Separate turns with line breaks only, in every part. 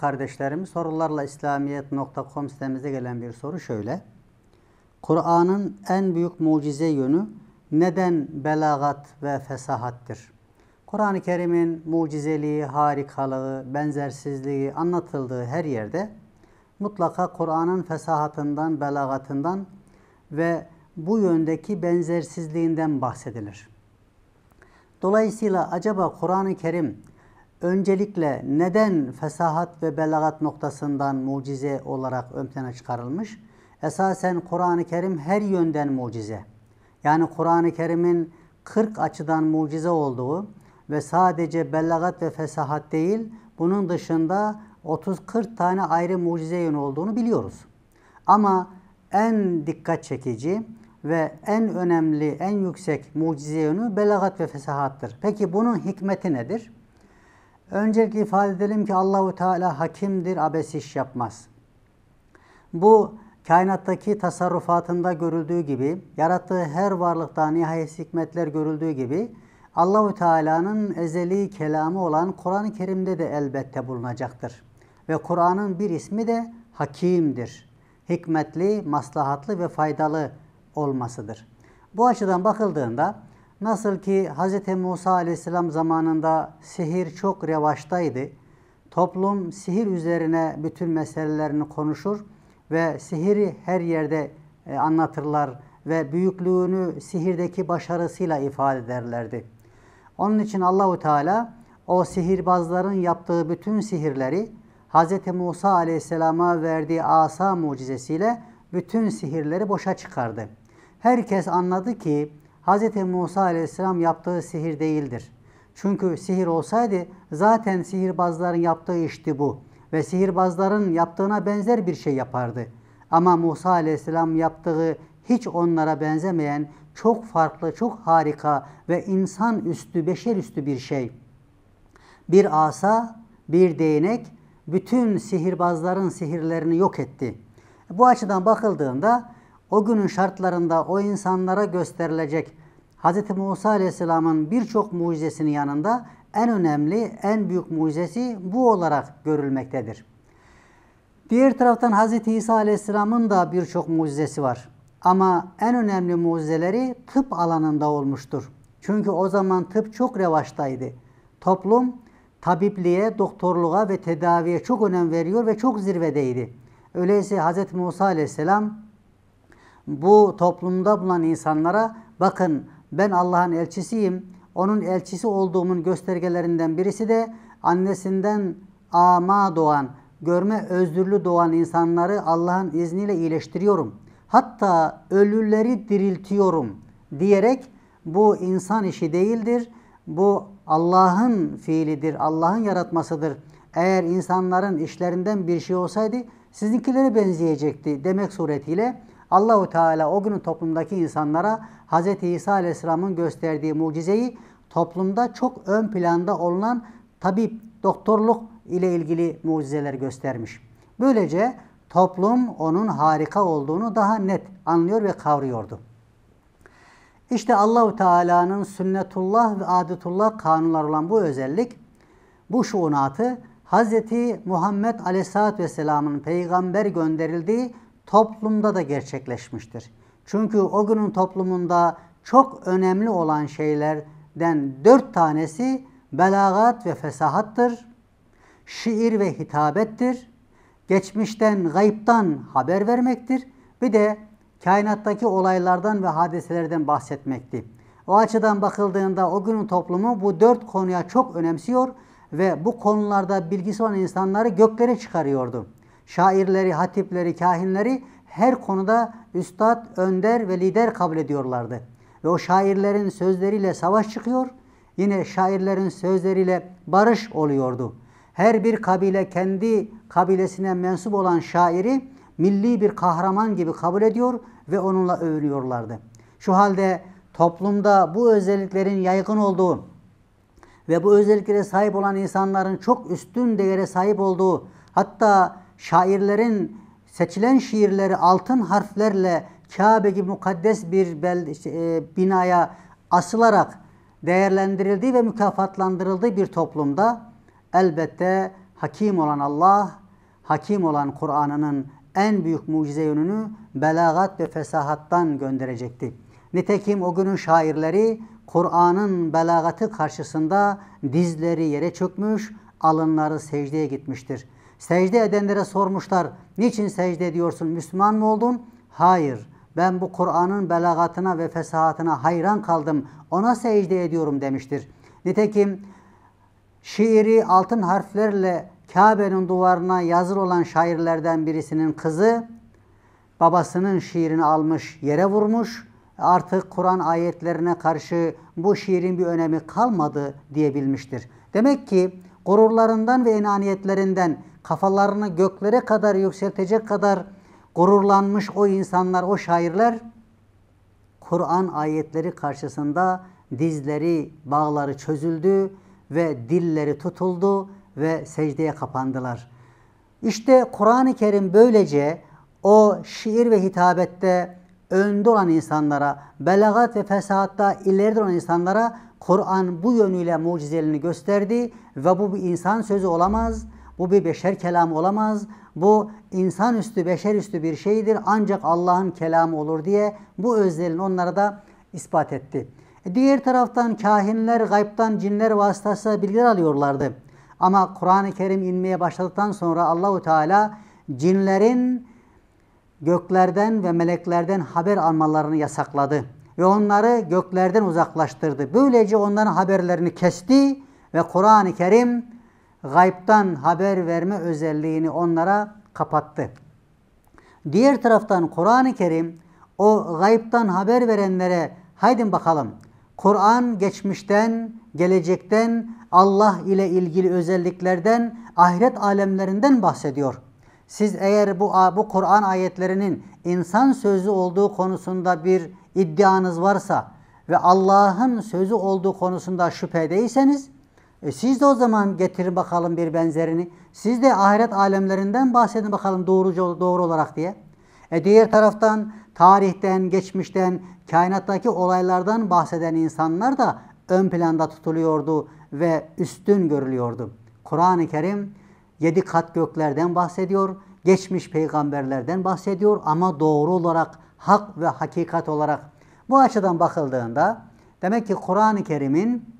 Kardeşlerimiz sorularla İslamiyet.com sitemizde gelen bir soru şöyle. Kur'an'ın en büyük mucize yönü neden belagat ve fesahattir? Kur'an-ı Kerim'in mucizeliği, harikalığı, benzersizliği anlatıldığı her yerde mutlaka Kur'an'ın fesahatından, belagatından ve bu yöndeki benzersizliğinden bahsedilir. Dolayısıyla acaba Kur'an-ı Kerim öncelikle neden fesahat ve belagat noktasından mucize olarak ön plana çıkarılmış? Esasen Kur'an-ı Kerim her yönden mucize. Yani Kur'an-ı Kerim'in 40 açıdan mucize olduğu ve sadece belagat ve fesahat değil, bunun dışında 30-40 tane ayrı mucize yönü olduğunu biliyoruz. Ama en dikkat çekici ve en önemli, en yüksek mucize yönü belagat ve fesahattır. Peki bunun hikmeti nedir? Öncelikle ifade edelim ki Allahu Teala hakimdir, abes iş yapmaz. Bu kainattaki tasarrufatında görüldüğü gibi, yarattığı her varlıkta nihayet hikmetler görüldüğü gibi Allahu Teala'nın ezeli kelamı olan Kur'an-ı Kerim'de de elbette bulunacaktır. Ve Kur'an'ın bir ismi de hakimdir. Hikmetli, maslahatlı ve faydalı olmasıdır. Bu açıdan bakıldığında Nasıl ki Hz. Musa aleyhisselam zamanında sihir çok revaçtaydı. Toplum sihir üzerine bütün meselelerini konuşur ve sihiri her yerde e, anlatırlar ve büyüklüğünü sihirdeki başarısıyla ifade ederlerdi. Onun için Allahu Teala o sihirbazların yaptığı bütün sihirleri Hz. Musa aleyhisselama verdiği asa mucizesiyle bütün sihirleri boşa çıkardı. Herkes anladı ki Hz. Musa aleyhisselam yaptığı sihir değildir. Çünkü sihir olsaydı zaten sihirbazların yaptığı işti bu ve sihirbazların yaptığına benzer bir şey yapardı. Ama Musa aleyhisselam yaptığı hiç onlara benzemeyen çok farklı, çok harika ve insan üstü, beşer üstü bir şey. Bir asa, bir değnek bütün sihirbazların sihirlerini yok etti. Bu açıdan bakıldığında o günün şartlarında o insanlara gösterilecek Hz. Musa Aleyhisselam'ın birçok mucizesinin yanında en önemli, en büyük mucizesi bu olarak görülmektedir. Diğer taraftan Hz. İsa Aleyhisselam'ın da birçok mucizesi var. Ama en önemli mucizeleri tıp alanında olmuştur. Çünkü o zaman tıp çok revaçtaydı. Toplum tabipliğe, doktorluğa ve tedaviye çok önem veriyor ve çok zirvedeydi. Öyleyse Hz. Musa Aleyhisselam bu toplumda bulunan insanlara bakın ben Allah'ın elçisiyim. Onun elçisi olduğumun göstergelerinden birisi de annesinden ama doğan, görme özürlü doğan insanları Allah'ın izniyle iyileştiriyorum. Hatta ölüleri diriltiyorum diyerek bu insan işi değildir. Bu Allah'ın fiilidir, Allah'ın yaratmasıdır. Eğer insanların işlerinden bir şey olsaydı sizinkilere benzeyecekti demek suretiyle Allahu Teala o günün toplumdaki insanlara Hz. İsa Aleyhisselam'ın gösterdiği mucizeyi toplumda çok ön planda olan tabip, doktorluk ile ilgili mucizeler göstermiş. Böylece toplum onun harika olduğunu daha net anlıyor ve kavruyordu. İşte Allahu Teala'nın sünnetullah ve adetullah kanunları olan bu özellik, bu şuunatı Hz. Muhammed Aleyhisselatü Vesselam'ın peygamber gönderildiği toplumda da gerçekleşmiştir. Çünkü o günün toplumunda çok önemli olan şeylerden dört tanesi belagat ve fesahattır, şiir ve hitabettir, geçmişten, gayiptan haber vermektir, bir de kainattaki olaylardan ve hadiselerden bahsetmekti. O açıdan bakıldığında o günün toplumu bu dört konuya çok önemsiyor ve bu konularda bilgisi olan insanları göklere çıkarıyordu şairleri, hatipleri, kahinleri her konuda üstad, önder ve lider kabul ediyorlardı. Ve o şairlerin sözleriyle savaş çıkıyor, yine şairlerin sözleriyle barış oluyordu. Her bir kabile kendi kabilesine mensup olan şairi milli bir kahraman gibi kabul ediyor ve onunla övülüyorlardı. Şu halde toplumda bu özelliklerin yaygın olduğu ve bu özelliklere sahip olan insanların çok üstün değere sahip olduğu hatta şairlerin seçilen şiirleri altın harflerle Kabe gibi mukaddes bir şey, e, binaya asılarak değerlendirildiği ve mükafatlandırıldığı bir toplumda elbette hakim olan Allah, hakim olan Kur'an'ının en büyük mucize yönünü belagat ve fesahattan gönderecekti. Nitekim o günün şairleri Kur'an'ın belagatı karşısında dizleri yere çökmüş, alınları secdeye gitmiştir.'' Secde edenlere sormuşlar. Niçin secde ediyorsun? Müslüman mı oldun? Hayır. Ben bu Kur'an'ın belagatına ve fesahatına hayran kaldım. Ona secde ediyorum demiştir. Nitekim şiiri altın harflerle Kabe'nin duvarına yazır olan şairlerden birisinin kızı babasının şiirini almış yere vurmuş. Artık Kur'an ayetlerine karşı bu şiirin bir önemi kalmadı diyebilmiştir. Demek ki gururlarından ve inaniyetlerinden kafalarını göklere kadar yükseltecek kadar gururlanmış o insanlar, o şairler Kur'an ayetleri karşısında dizleri, bağları çözüldü ve dilleri tutuldu ve secdeye kapandılar. İşte Kur'an-ı Kerim böylece o şiir ve hitabette önde olan insanlara, belagat ve fesahatta ileride olan insanlara Kur'an bu yönüyle mucizelerini gösterdi ve bu bir insan sözü olamaz.'' Bu bir beşer kelamı olamaz. Bu insanüstü, beşerüstü bir şeydir. Ancak Allah'ın kelamı olur diye bu özlerin onlara da ispat etti. E, diğer taraftan kahinler gaybtan cinler vasıtasıyla bilgiler alıyorlardı. Ama Kur'an-ı Kerim inmeye başladıktan sonra Allahu Teala cinlerin göklerden ve meleklerden haber almalarını yasakladı ve onları göklerden uzaklaştırdı. Böylece onların haberlerini kesti ve Kur'an-ı Kerim gaybtan haber verme özelliğini onlara kapattı. Diğer taraftan Kur'an-ı Kerim o gaybtan haber verenlere haydin bakalım. Kur'an geçmişten, gelecekten, Allah ile ilgili özelliklerden, ahiret alemlerinden bahsediyor. Siz eğer bu, bu Kur'an ayetlerinin insan sözü olduğu konusunda bir iddianız varsa ve Allah'ın sözü olduğu konusunda şüphedeyseniz e siz de o zaman getirin bakalım bir benzerini. Siz de ahiret alemlerinden bahsedin bakalım doğru, doğru olarak diye. E diğer taraftan tarihten, geçmişten, kainattaki olaylardan bahseden insanlar da ön planda tutuluyordu ve üstün görülüyordu. Kur'an-ı Kerim yedi kat göklerden bahsediyor, geçmiş peygamberlerden bahsediyor ama doğru olarak hak ve hakikat olarak bu açıdan bakıldığında demek ki Kur'an-ı Kerim'in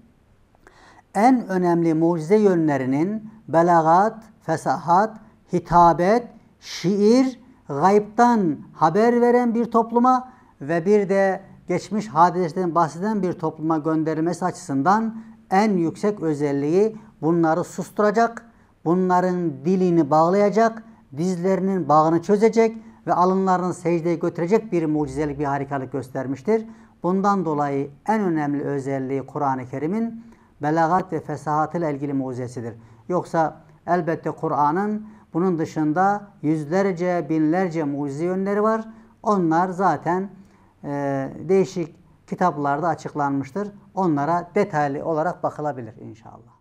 en önemli mucize yönlerinin belagat, fesahat, hitabet, şiir, gayiptan haber veren bir topluma ve bir de geçmiş hadiseden bahseden bir topluma gönderilmesi açısından en yüksek özelliği bunları susturacak, bunların dilini bağlayacak, dizlerinin bağını çözecek ve alınlarını secdeye götürecek bir mucizelik bir harikalık göstermiştir. Bundan dolayı en önemli özelliği Kur'an-ı Kerim'in belagat ve fesahat ile ilgili mucizesidir. Yoksa elbette Kur'an'ın bunun dışında yüzlerce, binlerce mucize yönleri var. Onlar zaten e, değişik kitaplarda açıklanmıştır. Onlara detaylı olarak bakılabilir inşallah.